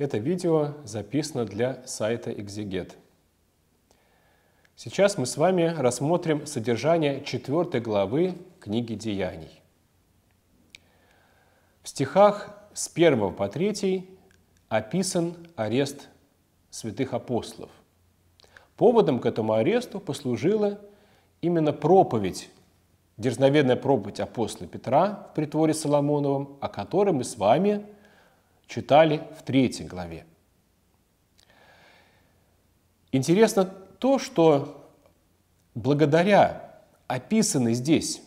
Это видео записано для сайта Exeget. Сейчас мы с вами рассмотрим содержание четвертой главы книги Деяний. В стихах с 1 по 3 описан арест святых апостолов. Поводом к этому аресту послужила именно проповедь, дерзновенная проповедь апостола Петра в притворе Соломоновом, о которой мы с вами читали в третьей главе. Интересно то, что благодаря описанной здесь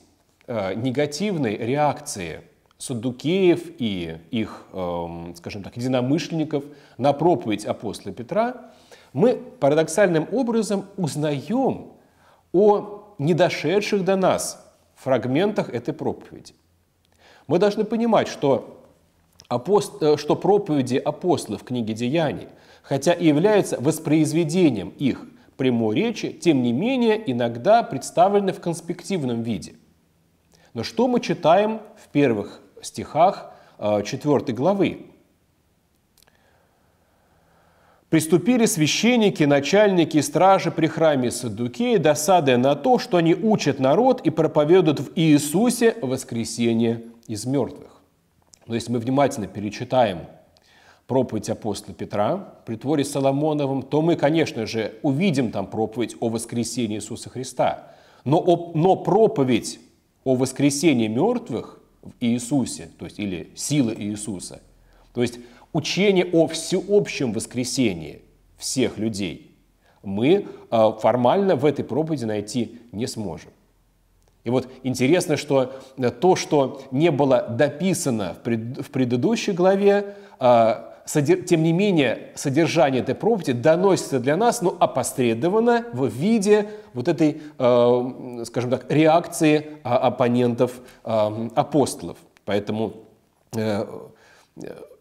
э, негативной реакции саддукеев и их, э, скажем так, единомышленников на проповедь апостола Петра, мы парадоксальным образом узнаем о недошедших до нас фрагментах этой проповеди. Мы должны понимать, что апост... Э, что проповеди апостолов в книге «Деяний», хотя и являются воспроизведением их прямой речи, тем не менее иногда представлены в конспективном виде. Но что мы читаем в первых стихах 4 э, главы? Приступили священники, начальники и стражи при храме Саддукеи, досадая на то, что они учат народ и проповедуют в Иисусе воскресение из мертвых. Но если мы внимательно перечитаем проповедь апостола Петра при Творе Соломоновом, то мы, конечно же, увидим там проповедь о воскресении Иисуса Христа. Но, о, но проповедь о воскресении мертвых в Иисусе, то есть или силы Иисуса, то есть учение о всеобщем воскресении всех людей, мы а, формально в этой проповеди найти не сможем. И вот интересно, что э, то, что не было дописано в предыдущей главе, а, тем не менее, содержание этой проповеди доносится для нас, но ну, опосредованно в виде вот этой, э, скажем так, реакции а, оппонентов а, апостолов. Поэтому э,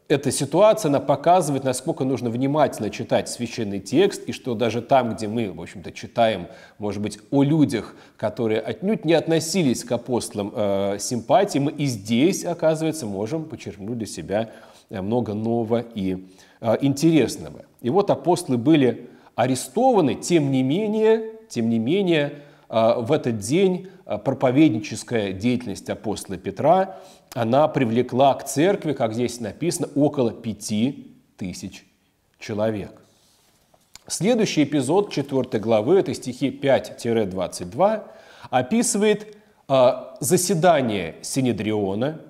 эта ситуация, она показывает, насколько нужно внимательно читать священный текст, и что даже там, где мы, в общем-то, читаем, может быть, о людях, которые отнюдь не относились к апостолам э, симпатии, мы и здесь, оказывается, можем почерпнуть для себя э, много нового и э, интересного. И вот апостолы были арестованы, тем не менее, тем не менее, а, в этот день а, проповедническая деятельность апостола Петра, она привлекла к церкви, как здесь написано, около пяти тысяч человек. Следующий эпизод 4 главы, это стихи 5-22, описывает а, заседание Синедриона,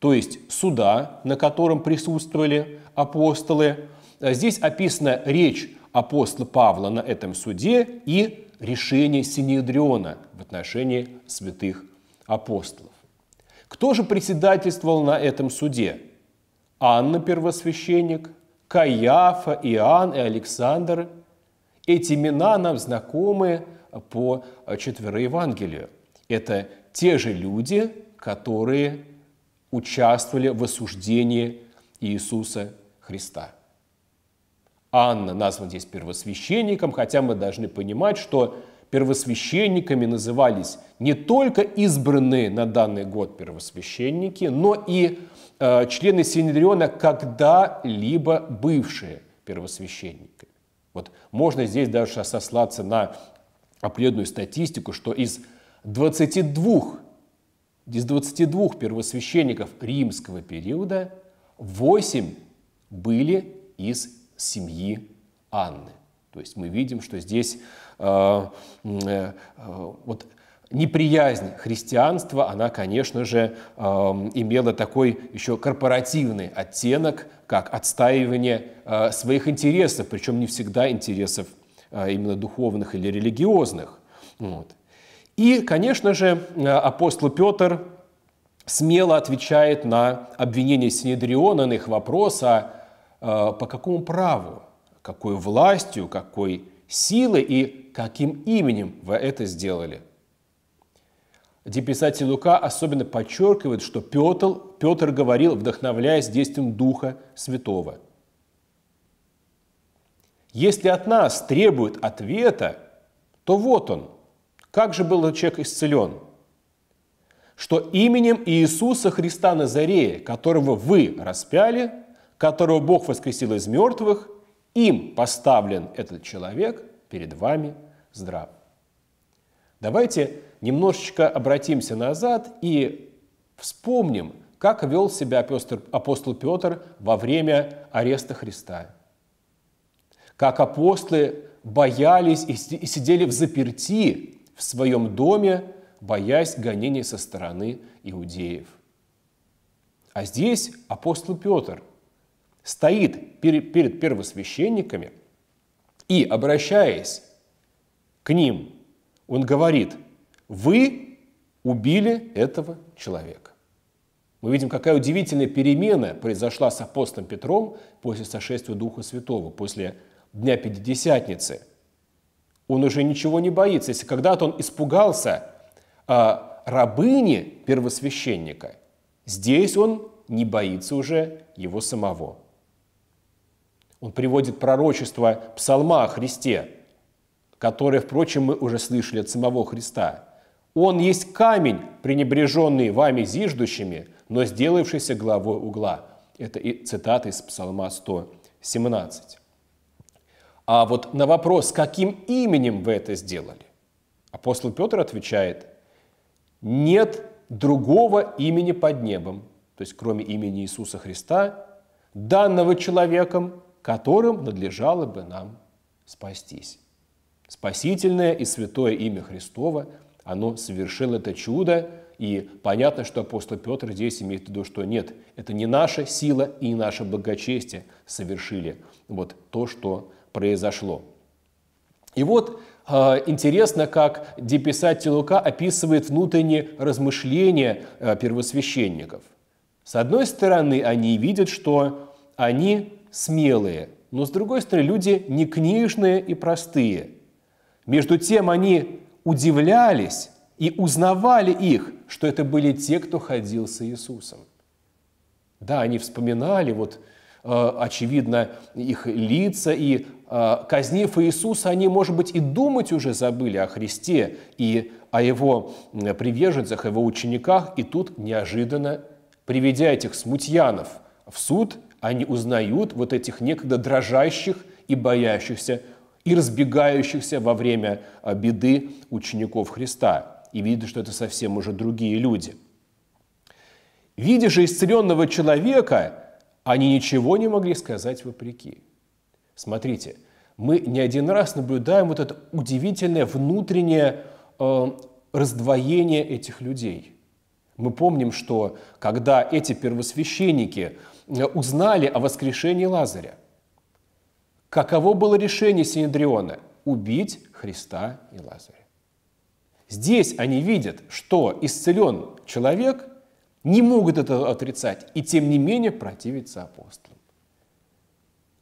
то есть суда, на котором присутствовали апостолы. Здесь описана речь апостола Павла на этом суде и решение Синедриона в отношении святых апостолов. Кто же председательствовал на этом суде? Анна первосвященник, Каяфа, Иоанн и Александр. Эти имена нам знакомы по э, четвероевангелию. Это те же люди, которые участвовали в осуждении Иисуса Христа. Анна назван здесь первосвященником, хотя мы должны понимать, что первосвященниками назывались не только избранные на данный год первосвященники, но и э, члены Синедриона когда-либо бывшие первосвященниками. Вот можно здесь даже сослаться на определенную статистику, что из 22, из 22 первосвященников римского периода 8 были из семьи Анны. То есть мы видим, что здесь э, э, э, вот неприязнь христианства, она, конечно же, э, имела такой еще корпоративный оттенок, как отстаивание э, своих интересов, причем не всегда интересов э, именно духовных или религиозных. Вот. И, конечно же, э, апостол Петр смело отвечает на обвинение Синедриона, на их вопрос о Э, по какому праву, какой властью, какой силой и каким именем вы это сделали. Деписатель Лука особенно подчеркивает, что Петр, Петр говорил, вдохновляясь действием Духа Святого. Если от нас требует ответа, то вот он. Как же был человек исцелен? Что именем Иисуса Христа Назарея, которого вы распяли – которого Бог воскресил из мертвых, им поставлен этот человек перед вами здрав. Давайте немножечко обратимся назад и вспомним, как вел себя апостол Петр во время ареста Христа. Как апостолы боялись и сидели в заперти в своем доме, боясь гонений со стороны иудеев. А здесь апостол Петр – стоит перед первосвященниками и, обращаясь к ним, он говорит, вы убили этого человека. Мы видим, какая удивительная перемена произошла с апостолом Петром после сошествия Духа Святого, после Дня Пятидесятницы. Он уже ничего не боится. Если когда-то он испугался э, рабыни первосвященника, здесь он не боится уже его самого. Он приводит пророчество псалма о Христе, которое, впрочем, мы уже слышали от самого Христа. «Он есть камень, пренебреженный вами зиждущими, но сделавшийся главой угла». Это и цитата из Псалма 117. А вот на вопрос, каким именем вы это сделали, апостол Петр отвечает, нет другого имени под небом, то есть кроме имени Иисуса Христа, данного человеком, которым надлежало бы нам спастись. Спасительное и святое имя Христова, оно совершило это чудо, и понятно, что апостол Петр здесь имеет в виду, что нет, это не наша сила и не наше благочестие совершили вот то, что произошло. И вот а, Интересно, как деписатель Лука описывает внутренние размышления а, первосвященников. С одной стороны, они видят, что они смелые, но с другой стороны люди не книжные и простые. Между тем они удивлялись и узнавали их, что это были те, кто ходил с Иисусом. Да, они вспоминали, вот, э, очевидно, их лица, и э, казнив Иисуса, они, может быть, и думать уже забыли о Христе и о его приверженцах, его учениках, и тут неожиданно, приведя этих смутьянов в суд, они узнают вот этих некогда дрожащих и боящихся, и разбегающихся во время а, беды учеников Христа, и видят, что это совсем уже другие люди. Видя же исцеленного человека, они ничего не могли сказать вопреки. Смотрите, мы не один раз наблюдаем вот это удивительное внутреннее э, раздвоение этих людей. Мы помним, что когда эти первосвященники э, узнали о воскрешении Лазаря, каково было решение Синедриона? Убить Христа и Лазаря. Здесь они видят, что исцелен человек, не могут это отрицать, и тем не менее противиться апостолам.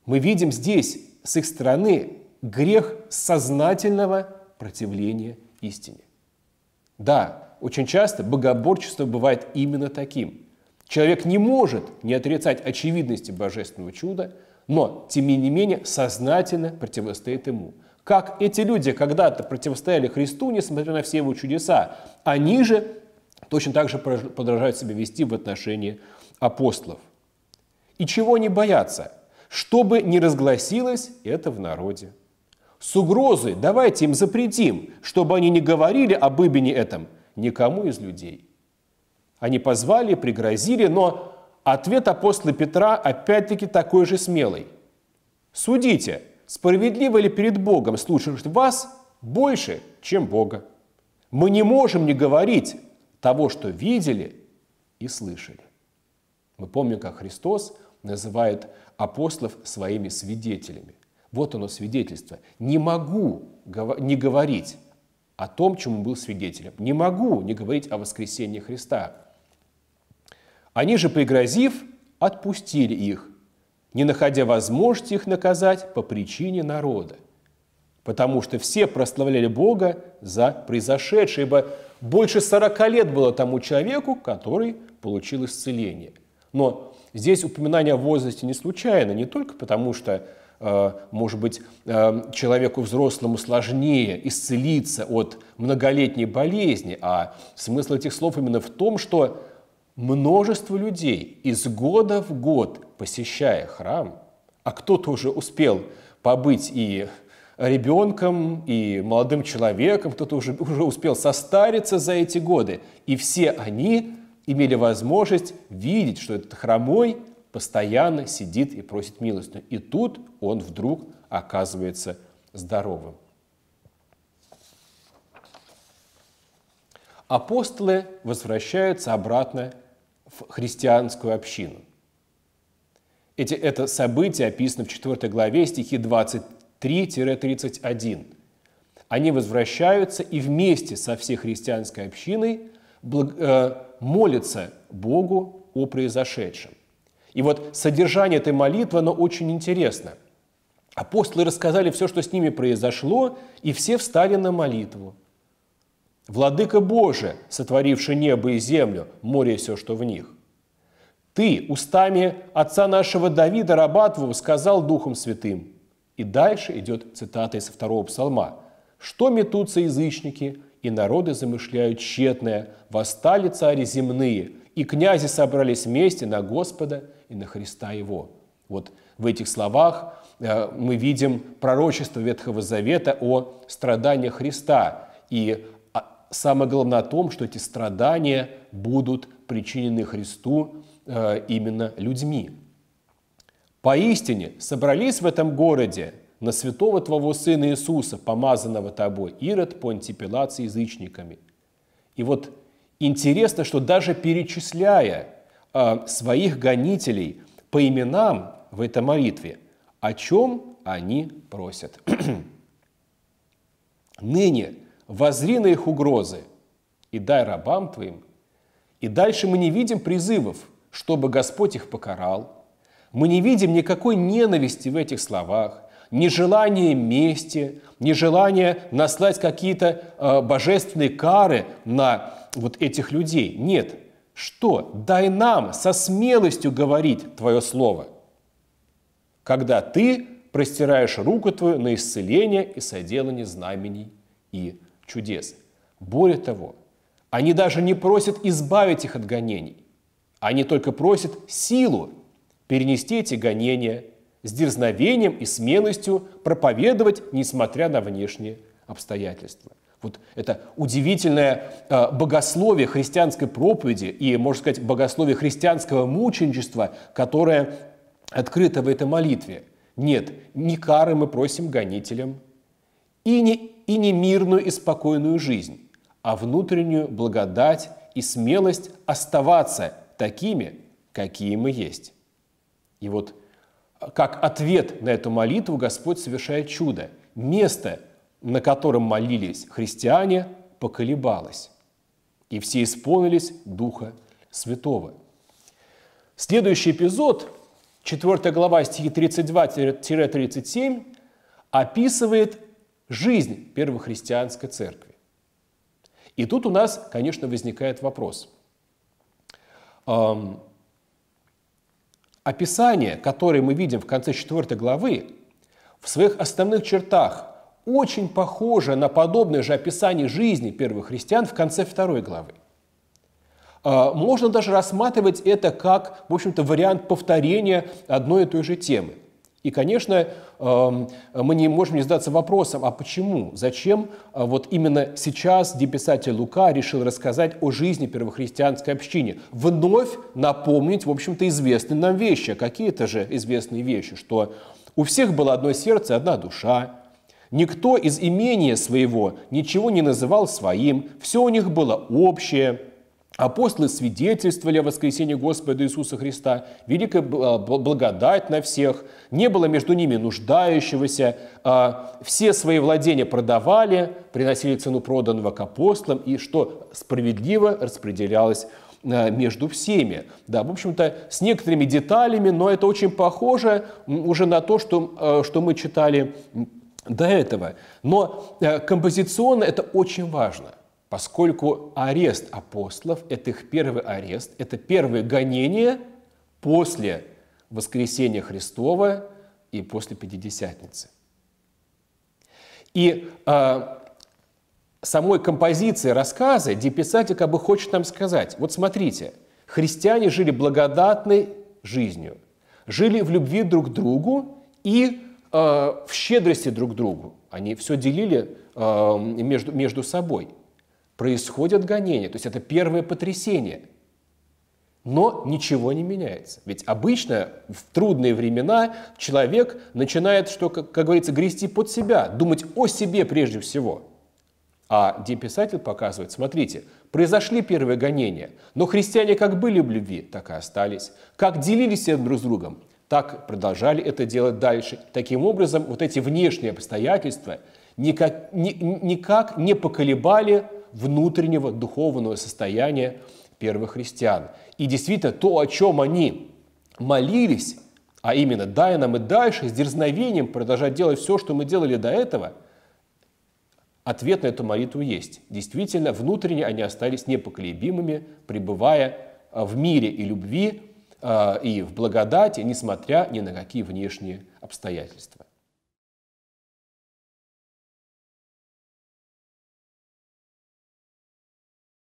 Мы видим здесь с их стороны грех сознательного противления истине. Да, очень часто богоборчество бывает именно таким. Человек не может не отрицать очевидности божественного чуда, но, тем не менее, сознательно противостоит ему. Как эти люди когда-то противостояли Христу, несмотря на все его чудеса, они же точно так же продолжают себя вести в отношении апостолов. И чего не бояться? Чтобы не разгласилось это в народе. С угрозой давайте им запретим, чтобы они не говорили об имени этом – никому из людей. Они позвали, пригрозили, но ответ апостола Петра опять-таки такой же смелый. «Судите, справедливо ли перед Богом слушать вас больше, чем Бога? Мы не можем не говорить того, что видели и слышали». Мы помним, как Христос называет апостолов своими свидетелями. Вот оно свидетельство. Не могу не говорить о том, чему был свидетелем. Не могу не говорить о воскресении Христа. Они же, пригрозив, отпустили их, не находя возможности их наказать по причине народа. Потому что все прославляли Бога за произошедшее, ибо больше 40 лет было тому человеку, который получил исцеление. Но здесь упоминание о возрасте не случайно, не только потому, что Э, может быть, э, человеку взрослому сложнее исцелиться от многолетней болезни, а смысл этих слов именно в том, что множество людей из года в год, посещая храм, а кто-то уже успел побыть и ребенком, и молодым человеком, кто-то уже, уже успел состариться за эти годы, и все они имели возможность видеть, что этот хромой – постоянно сидит и просит милостыню. И тут он вдруг оказывается здоровым. Апостолы возвращаются обратно в христианскую общину. Эти, это событие описано в 4 главе стихи 23-31. Они возвращаются и вместе со всей христианской общиной благ, э, молятся Богу о произошедшем. И вот содержание этой молитвы, оно очень интересно. Апостолы рассказали все, что с ними произошло, и все встали на молитву. «Владыка Божий, сотворивший небо и землю, море и все, что в них». «Ты устами отца нашего Давида, раба твоего, сказал Духом Святым». И дальше идет цитата из второго псалма. «Что метутся язычники, и народы замышляют тщетное, восстали цари земные, и князи собрались вместе на Господа и на Христа Его». Вот в этих словах э, мы видим пророчество Ветхого Завета о страданиях Христа и а, самое главное о том, что эти страдания будут причинены Христу э, именно людьми. «Поистине собрались в этом городе на святого Твоего Сына Иисуса, помазанного Тобой, Ирод, понтипилат с язычниками». И вот Интересно, что даже перечисляя э, своих гонителей по именам в этой молитве, о чем они просят. «Ныне возри на их угрозы и дай рабам твоим». И дальше мы не видим призывов, чтобы Господь их покарал. Мы не видим никакой ненависти в этих словах, желания мести, желания наслать какие-то э, божественные кары на вот этих людей. Нет. Что? Дай нам со смелостью говорить Твое Слово, когда Ты простираешь руку Твою на исцеление и соделание знамений и чудес. Более того, они даже не просят избавить их от гонений. Они только просят силу перенести эти гонения с дерзновением и смелостью проповедовать, несмотря на внешние обстоятельства. Вот это удивительное э, богословие христианской проповеди и, можно сказать, богословие христианского мученичества, которое открыто в этой молитве. Нет, не кары мы просим гонителям, и не, и не мирную и спокойную жизнь, а внутреннюю благодать и смелость оставаться такими, какие мы есть. И вот э, как ответ на эту молитву Господь совершает чудо. Место – на котором молились христиане, поколебалось, и все исполнились Духа Святого. Следующий эпизод, 4 глава стихи 32-37, описывает жизнь первохристианской церкви. И тут у нас, конечно, возникает вопрос. описание, которое мы видим в конце 4 главы, в своих основных чертах очень похоже на подобное же описание жизни первых христиан в конце второй главы. А, можно даже рассматривать это как, в общем-то, вариант повторения одной и той же темы. И, конечно, эм, мы не можем не задаться вопросом, а почему, зачем а, вот именно сейчас, где Лука решил рассказать о жизни первохристианской общине, вновь напомнить, в общем-то, известные нам вещи, какие-то же известные вещи, что у всех было одно сердце, одна душа, Никто из имения своего ничего не называл своим, все у них было общее. Апостолы свидетельствовали о воскресении Господа Иисуса Христа, великая благодать на всех, не было между ними нуждающегося, а, все свои владения продавали, приносили цену проданного к апостолам, и что справедливо распределялось а, между всеми. Да, в общем-то, с некоторыми деталями, но это очень похоже уже на то, что, а, что мы читали до этого. Но э, композиционно это очень важно, поскольку арест апостолов – это их первый арест, это первое гонение после воскресения Христова и после Пятидесятницы. И э, самой композиции рассказа, где как бы хочет нам сказать, вот смотрите, христиане жили благодатной жизнью, жили в любви друг к другу и Э, в щедрости друг другу. Они все делили э, между, между собой. Происходят гонения, то есть это первое потрясение. Но ничего не меняется. Ведь обычно в трудные времена человек начинает, что, как, как говорится, грести под себя, думать о себе прежде всего. А где писатель показывает, смотрите, произошли первые гонения, но христиане как были в любви, так и остались, как делились друг с другом, так продолжали это делать дальше. Таким образом, вот эти внешние обстоятельства никак, ни, никак не поколебали внутреннего духовного состояния первых христиан. И действительно, то, о чем они молились, а именно «дай нам и дальше с дерзновением продолжать делать все, что мы делали до этого», ответ на эту молитву есть. Действительно, внутренне они остались непоколебимыми, пребывая а, в мире и любви Э, и в благодати, несмотря ни на какие внешние обстоятельства.